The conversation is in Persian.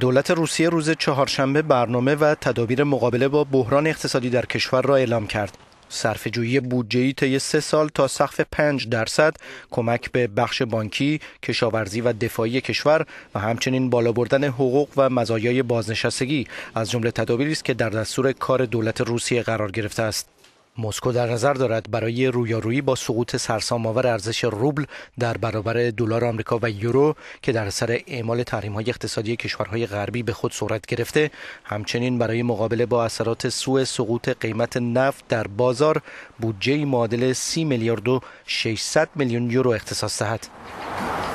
دولت روسیه روز چهارشنبه برنامه و تدابیر مقابله با بحران اقتصادی در کشور را اعلام کرد. بودجه ای طی سه سال تا سقف 5 درصد کمک به بخش بانکی، کشاورزی و دفاعی کشور و همچنین بالا بردن حقوق و مزایای بازنشستگی از جمله تدابیری است که در دستور کار دولت روسیه قرار گرفته است. مسکو در نظر دارد برای رویارویی با سقوط آور ارزش روبل در برابر دلار آمریکا و یورو که در سر اعمال های اقتصادی کشورهای غربی به خود صورت گرفته، همچنین برای مقابله با اثرات سوء سقوط قیمت نفت در بازار بودجه معادل 30 میلیارد و 600 میلیون یورو اختصاص دهد.